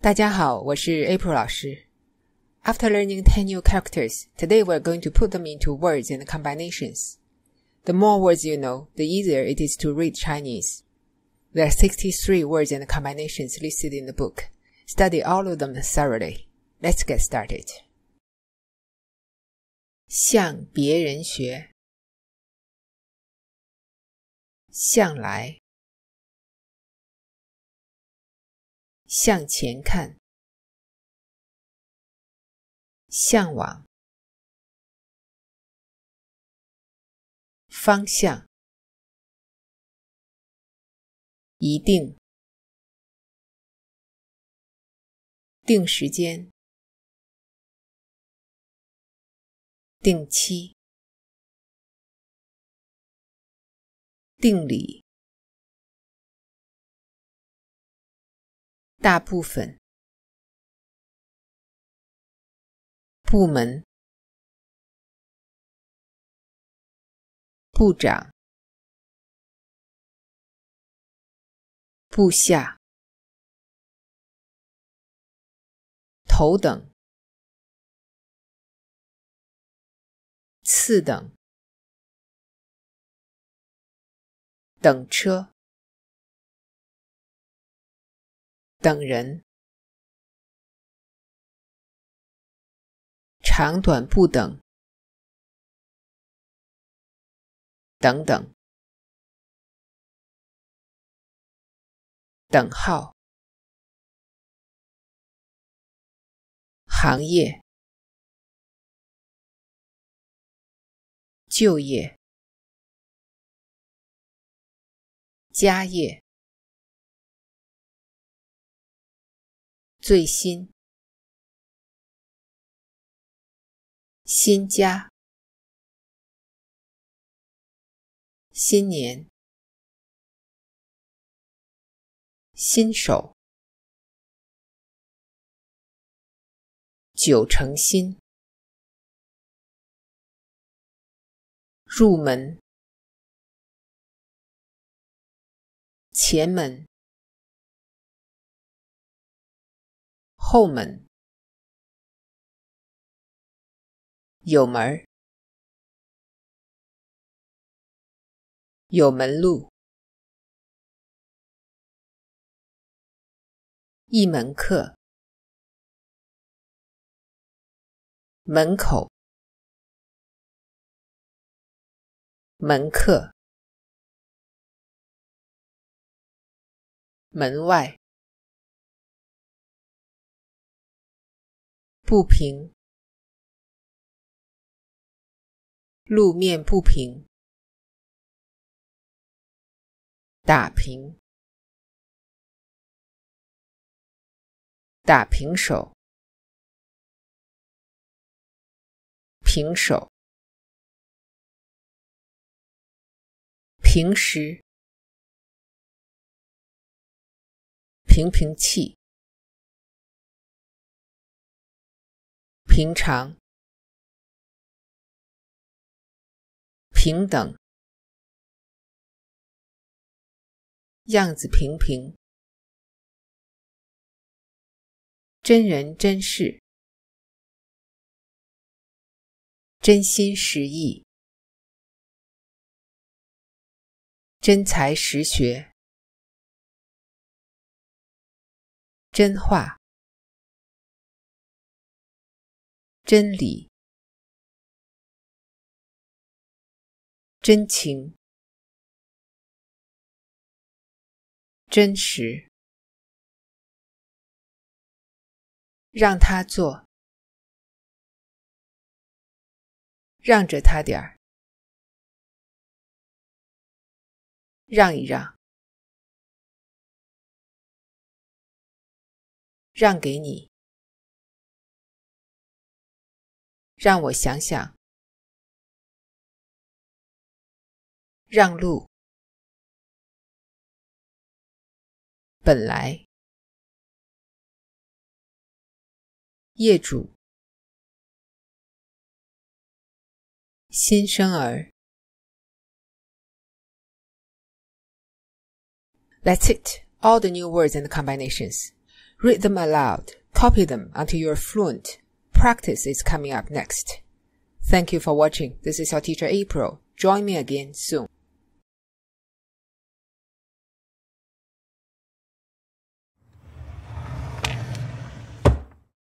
大家好，我是 April 老师。After learning 10 new characters, today we're going to put them into words and combinations. The more words you know, the easier it is to read Chinese. There are 63 words and combinations listed in the book. Study all of them thoroughly. Let's get started. 向别人学，向来。向前看，向往方向，一定定时间，定期定理。大部分部门部长部下头等次等等车。等人，长短不等，等等，等号，行业，就业，家业。最新、新家，新年、新手、九成新、入门、前门。后门，有门儿，有门路，一门课，门口，门客，门外。不平，路面不平，打平，打平手，平手，平时，平平气。平常、平等，样子平平，真人真事，真心实意，真才实学，真话。真理、真情、真实，让他做，让着他点儿，让一让，让给你。让我想想。让路。本来，业主，新生儿。That's it. All the new words and combinations. Read them aloud. Copy them until you're fluent practice is coming up next. Thank you for watching. This is your teacher April. Join me again soon.